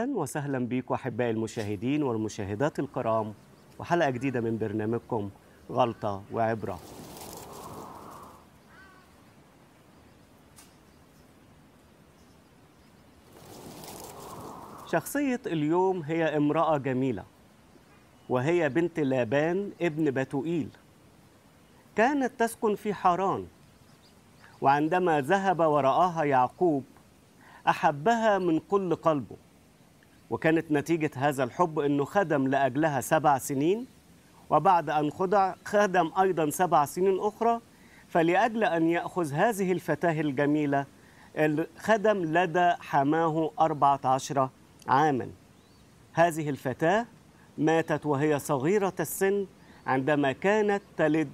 أهلا وسهلا بيكم أحبائي المشاهدين والمشاهدات الكرام وحلقة جديدة من برنامجكم غلطة وعبرة شخصية اليوم هي امرأة جميلة وهي بنت لابان ابن بتوئيل كانت تسكن في حاران وعندما ذهب ورآها يعقوب أحبها من كل قلبه وكانت نتيجة هذا الحب أنه خدم لأجلها سبع سنين وبعد أن خدع خدم أيضا سبع سنين أخرى فلأجل أن يأخذ هذه الفتاة الجميلة خدم لدى حماه 14 عاما هذه الفتاة ماتت وهي صغيرة السن عندما كانت تلد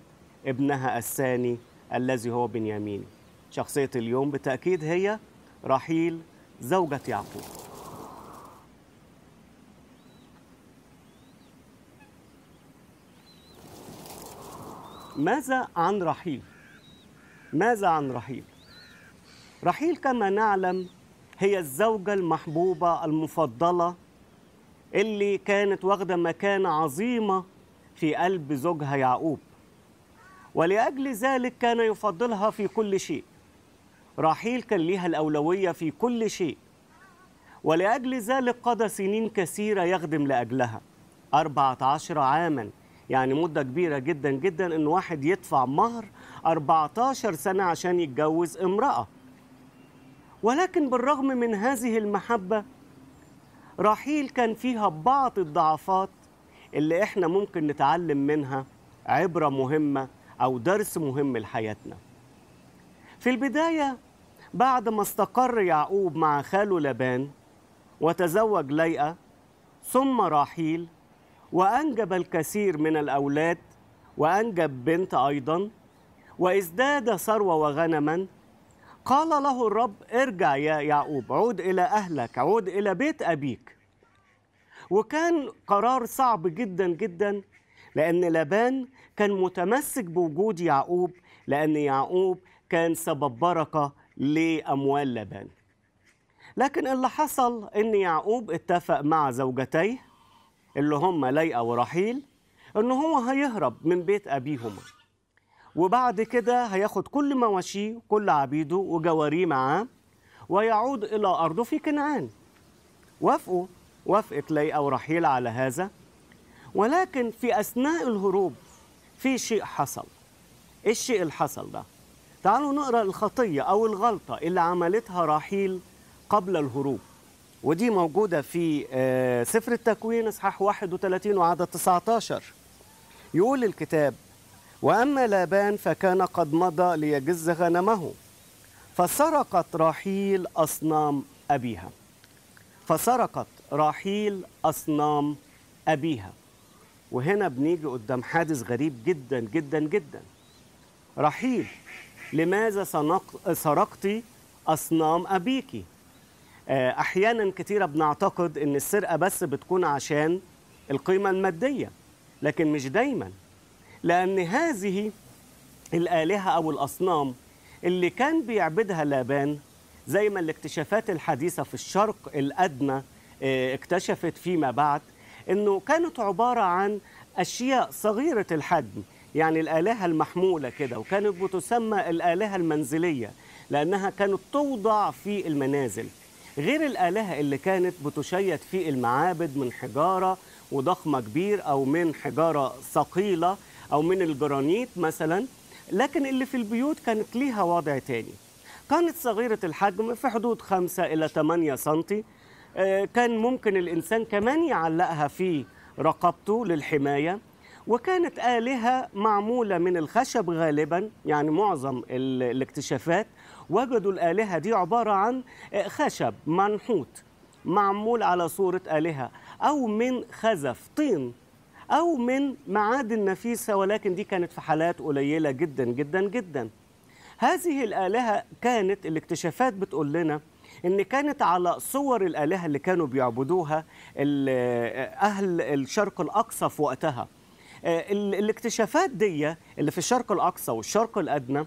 ابنها الثاني الذي هو بنيامين شخصية اليوم بالتأكيد هي رحيل زوجة يعقوب ماذا عن رحيل؟ ماذا عن رحيل؟ رحيل كما نعلم هي الزوجة المحبوبة المفضلة اللي كانت واخدة مكانة عظيمة في قلب زوجها يعقوب ولأجل ذلك كان يفضلها في كل شيء رحيل كان ليها الأولوية في كل شيء ولأجل ذلك قضى سنين كثيرة يخدم لأجلها 14 عاماً يعني مده كبيره جدا جدا ان واحد يدفع مهر 14 سنه عشان يتجوز امراه ولكن بالرغم من هذه المحبه رحيل كان فيها بعض الضعفات اللي احنا ممكن نتعلم منها عبره مهمه او درس مهم لحياتنا في البدايه بعد ما استقر يعقوب مع خاله لبان وتزوج ليئة ثم راحيل وأنجب الكثير من الأولاد وأنجب بنت أيضا وازداد ثروة وغنما قال له الرب ارجع يا يعقوب عود إلى أهلك عود إلى بيت أبيك وكان قرار صعب جدا جدا لأن لابان كان متمسك بوجود يعقوب لأن يعقوب كان سبب بركة لأموال لابان لكن اللي حصل أن يعقوب اتفق مع زوجتيه اللي هم ليئة ورحيل إن هو هيهرب من بيت أبيهما وبعد كده هياخد كل مواشيه كل عبيده وجواريه معاه ويعود إلى أرضه في كنعان وافقوا وافقت ليئة ورحيل على هذا ولكن في أثناء الهروب في شيء حصل إيه الشيء اللي حصل ده تعالوا نقرأ الخطية أو الغلطة اللي عملتها رحيل قبل الهروب ودي موجودة في آه، سفر التكوين إصحاح 31 وعدد 19 يقول الكتاب وأما لابان فكان قد مضى ليجز غنمه فسرقت راحيل أصنام أبيها فسرقت راحيل أصنام أبيها وهنا بنيجي قدام حادث غريب جدا جدا جدا رحيل لماذا سرقت أصنام أبيكِ آه، احيانا كتيره بنعتقد ان السرقه بس بتكون عشان القيمه الماديه لكن مش دايما لان هذه الالهه او الاصنام اللي كان بيعبدها لابان زي ما الاكتشافات الحديثه في الشرق الادنى آه، اكتشفت فيما بعد انه كانت عباره عن اشياء صغيره الحجم يعني الالهه المحموله كده وكانت بتسمى الالهه المنزليه لانها كانت توضع في المنازل غير الآلهة اللي كانت بتشيد في المعابد من حجارة وضخمة كبير أو من حجارة ثقيلة أو من الجرانيت مثلا لكن اللي في البيوت كانت ليها وضع تاني كانت صغيرة الحجم في حدود 5 إلى 8 سنتي آه، كان ممكن الإنسان كمان يعلقها في رقبته للحماية وكانت آلهة معمولة من الخشب غالبا يعني معظم الاكتشافات وجدوا الآلهة دي عبارة عن آه، خشب منحوت معمول على صورة آلهة أو من خزف طين أو من معادن نفيسة ولكن دي كانت في حالات قليلة جدا جدا جدا هذه الآلهة كانت الاكتشافات بتقول لنا ان كانت على صور الالهه اللي كانوا بيعبدوها آه، اهل الشرق الاقصى في وقتها آه، الاكتشافات دي اللي في الشرق الأقصى والشرق الأدنى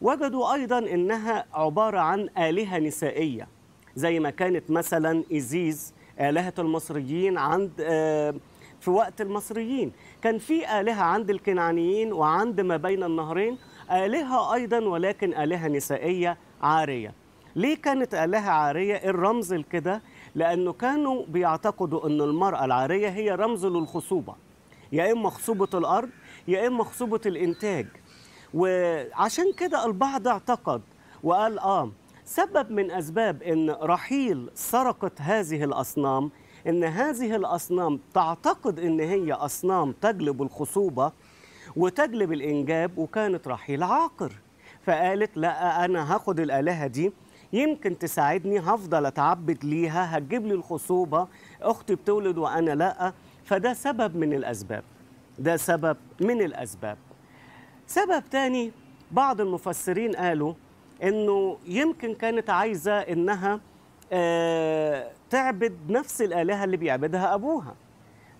وجدوا أيضا أنها عبارة عن آلهة نسائية زي ما كانت مثلا إيزيز آلهة المصريين عند آه، في وقت المصريين كان في آلهة عند الكنعانيين وعند ما بين النهرين آلهة أيضا ولكن آلهة نسائية عارية ليه كانت آلهة عارية؟ الرمز لكده لأنه كانوا بيعتقدوا أن المرأة العارية هي رمز للخصوبة يا اما خصوبه الارض يا اما خصوبه الانتاج وعشان كده البعض اعتقد وقال اه سبب من اسباب ان رحيل سرقت هذه الاصنام ان هذه الاصنام تعتقد ان هي اصنام تجلب الخصوبه وتجلب الانجاب وكانت رحيل عاقر فقالت لا انا هاخد الالهه دي يمكن تساعدني هفضل اتعبد ليها هتجيب لي الخصوبه اختي بتولد وانا لا فده سبب من الأسباب ده سبب من الأسباب سبب تاني بعض المفسرين قالوا أنه يمكن كانت عايزة أنها آه، تعبد نفس الآلهة اللي بيعبدها أبوها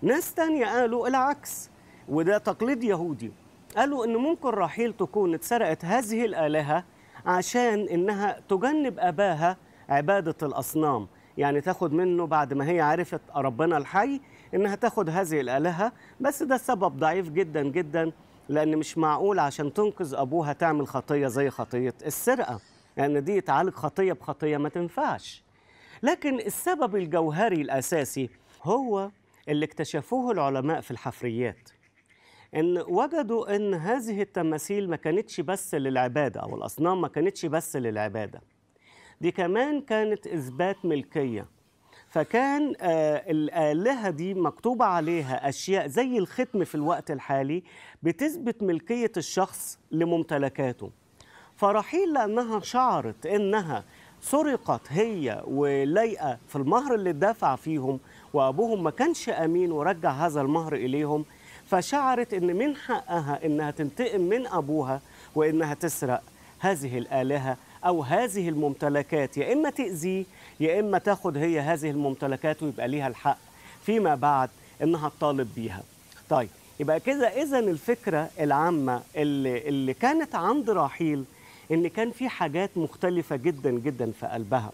ناس تانية قالوا العكس وده تقليد يهودي قالوا أنه ممكن راحيل تكون اتسرقت هذه الآلهة عشان أنها تجنب أباها عبادة الأصنام يعني تاخد منه بعد ما هي عرفت ربنا الحي انها تاخد هذه الالهه بس ده سبب ضعيف جدا جدا لان مش معقول عشان تنقذ ابوها تعمل خطيه زي خطيه السرقه لان يعني دي تعالج خطيه بخطيه ما تنفعش لكن السبب الجوهري الاساسي هو اللي اكتشفوه العلماء في الحفريات ان وجدوا ان هذه التماثيل ما كانتش بس للعباده او الاصنام ما كانتش بس للعباده دي كمان كانت اثبات ملكيه فكان آه، الآلهة دي مكتوبة عليها أشياء زي الختم في الوقت الحالي بتثبت ملكية الشخص لممتلكاته فرحيل لأنها شعرت إنها سرقت هي ولايقة في المهر اللي اتدفع فيهم وأبوهم ما كانش أمين ورجع هذا المهر إليهم فشعرت إن من حقها إنها تنتقم من أبوها وإنها تسرق هذه الآلهة أو هذه الممتلكات يا إما تأذيه يا إما تاخد هي هذه الممتلكات ويبقى ليها الحق فيما بعد إنها تطالب بيها طيب يبقى كده إذا الفكرة العامة اللي, اللي كانت عند راحيل إن كان في حاجات مختلفة جدا جدا في قلبها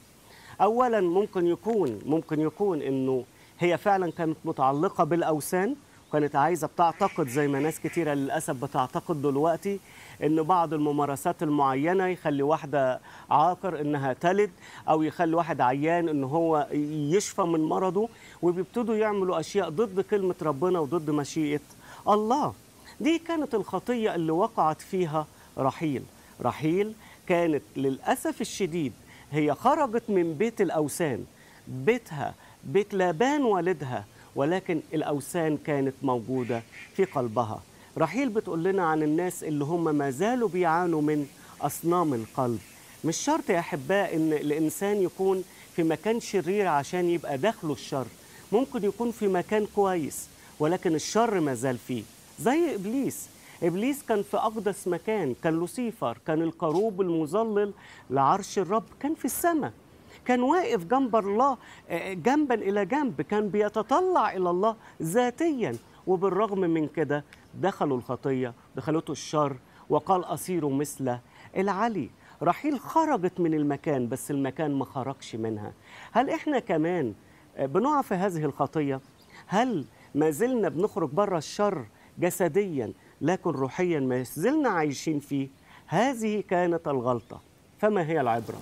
أولا ممكن يكون ممكن يكون إنه هي فعلا كانت متعلقة بالأوثان كانت عايزه بتعتقد زي ما ناس كتيره للاسف بتعتقد دلوقتي ان بعض الممارسات المعينه يخلي واحده عاقر انها تلد او يخلي واحد عيان ان هو يشفى من مرضه وبيبتدوا يعملوا اشياء ضد كلمه ربنا وضد مشيئه الله دي كانت الخطيه اللي وقعت فيها رحيل رحيل كانت للاسف الشديد هي خرجت من بيت الاوثان بيتها بيت لابان والدها ولكن الأوسان كانت موجودة في قلبها رحيل بتقول لنا عن الناس اللي هم ما زالوا بيعانوا من أصنام القلب مش شرط يا أحباء إن الإنسان يكون في مكان شرير عشان يبقى داخله الشر ممكن يكون في مكان كويس ولكن الشر ما زال فيه زي إبليس إبليس كان في أقدس مكان كان لوسيفر كان القروب المظلل لعرش الرب كان في السماء كان واقف جنب الله آه، آه، جنبا إلى جنب كان بيتطلع إلى الله ذاتيا وبالرغم من كده دخلوا الخطية دخلته الشر وقال أصير مثل العلي رحيل خرجت من المكان بس المكان ما خرجش منها هل إحنا كمان آه، بنقع في هذه الخطية؟ هل ما زلنا بنخرج بره الشر جسديا لكن روحيا ما زلنا عايشين فيه؟ هذه كانت الغلطة فما هي العبره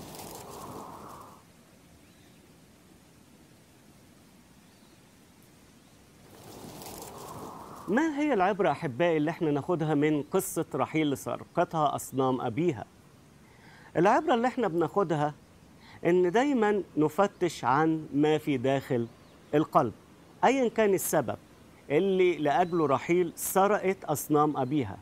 ما هي العبرة أحبائي اللي احنا ناخدها من قصة رحيل سرقتها أصنام أبيها؟ العبرة اللي احنا بناخدها إن دايما نفتش عن ما في داخل القلب أيا كان السبب اللي لأجله رحيل سرقت أصنام أبيها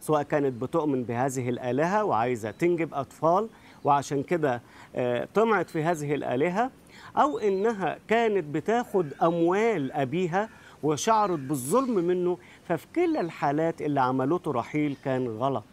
سواء كانت بتؤمن بهذه الآلهة وعايزة تنجب أطفال وعشان كده آه، طمعت في هذه الآلهة أو إنها كانت بتاخد أموال أبيها وشعرت بالظلم منه ففي كل الحالات اللي عملته رحيل كان غلط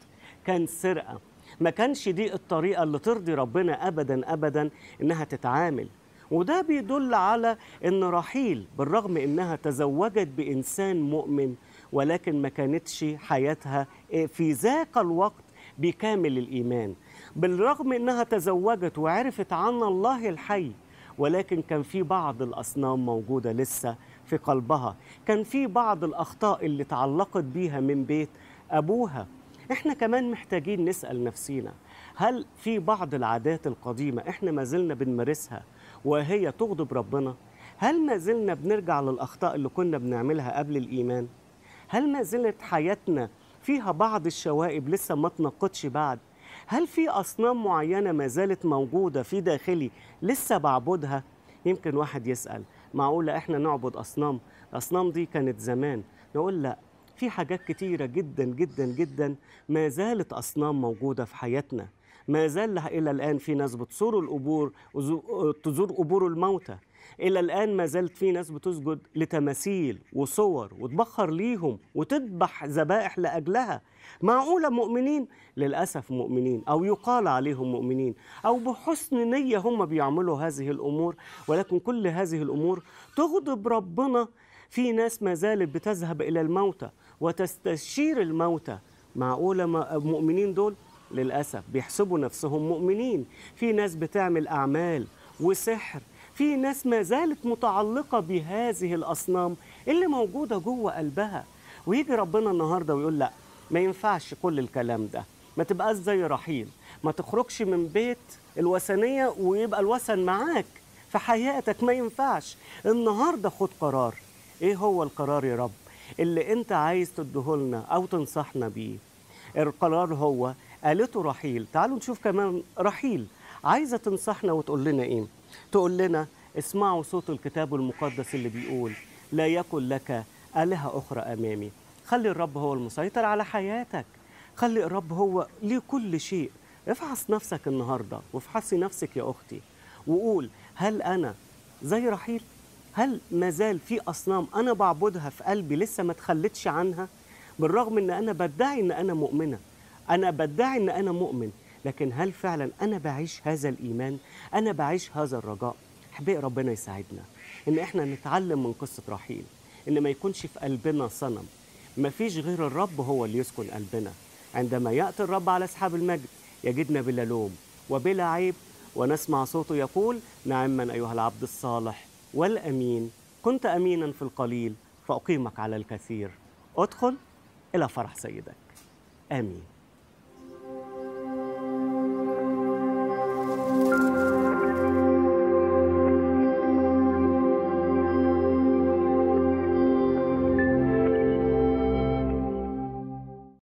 كان سرقة ما كانش دي الطريقة اللي ترضي ربنا أبدا أبدا إنها تتعامل وده بيدل على إن رحيل بالرغم إنها تزوجت بإنسان مؤمن ولكن ما كانتش حياتها آه، في ذاك الوقت بكامل الإيمان بالرغم إنها تزوجت وعرفت عن الله الحي ولكن كان في بعض الأصنام موجودة لسه في قلبها كان في بعض الأخطاء اللي تعلقت بيها من بيت أبوها احنا كمان محتاجين نسأل نفسينا هل في بعض العادات القديمة احنا ما زلنا بنمارسها وهي تغضب ربنا هل ما زلنا بنرجع للأخطاء اللي كنا بنعملها قبل الإيمان هل ما زلت حياتنا فيها بعض الشوائب لسه ما تنقضش بعد هل في أصنام معينة ما زالت موجودة في داخلي لسه بعبدها يمكن واحد يسأل معقولة إحنا نعبد أصنام الأصنام دي كانت زمان نقول لا في حاجات كتيرة جدا جدا جدا ما زالت أصنام موجودة في حياتنا ما زال إلى الآن في ناس بتصور القبور تزور قبور الموتى الى الان ما زالت في ناس بتسجد لتماثيل وصور وتبخر ليهم وتذبح ذبائح لاجلها معقوله مؤمنين للاسف مؤمنين او يقال عليهم مؤمنين او بحسن نيه هم بيعملوا هذه الامور ولكن كل هذه الامور تغضب ربنا في ناس ما زالت بتذهب الى الموتى وتستشير الموتى معقوله مؤمنين دول للاسف بيحسبوا نفسهم مؤمنين في ناس بتعمل اعمال وسحر في ناس ما زالت متعلقه بهذه الاصنام اللي موجوده جوه قلبها ويجي ربنا النهارده ويقول لا ما ينفعش كل الكلام ده ما تبقاش زي رحيل ما تخرجش من بيت الوثنيه ويبقى الوثن معاك في حياتك ما ينفعش النهارده خد قرار ايه هو القرار يا رب اللي انت عايز تديهولنا او تنصحنا بيه القرار هو قالته رحيل تعالوا نشوف كمان رحيل عايزه تنصحنا وتقول لنا ايه تقول لنا اسمعوا صوت الكتاب المقدس اللي بيقول لا يكن لك آلهة أخرى أمامي خلي الرب هو المسيطر على حياتك خلي الرب هو ليه كل شيء افحص نفسك النهاردة وافحصي نفسك يا أختي وقول هل أنا زي رحيل هل ما زال في أصنام أنا بعبدها في قلبي لسه ما تخلتش عنها بالرغم أن أنا بدعي أن أنا مؤمنة أنا بدعي أن أنا مؤمن لكن هل فعلا أنا بعيش هذا الإيمان أنا بعيش هذا الرجاء أحبائي ربنا يساعدنا إن إحنا نتعلم من قصة رحيل إن ما يكونش في قلبنا صنم ما فيش غير الرب هو اللي يسكن قلبنا عندما يأتي الرب على أصحاب المجد يجدنا بلا لوم وبلا عيب ونسمع صوته يقول نعما أيها العبد الصالح والأمين كنت أمينا في القليل فأقيمك على الكثير ادخل إلى فرح سيدك آمين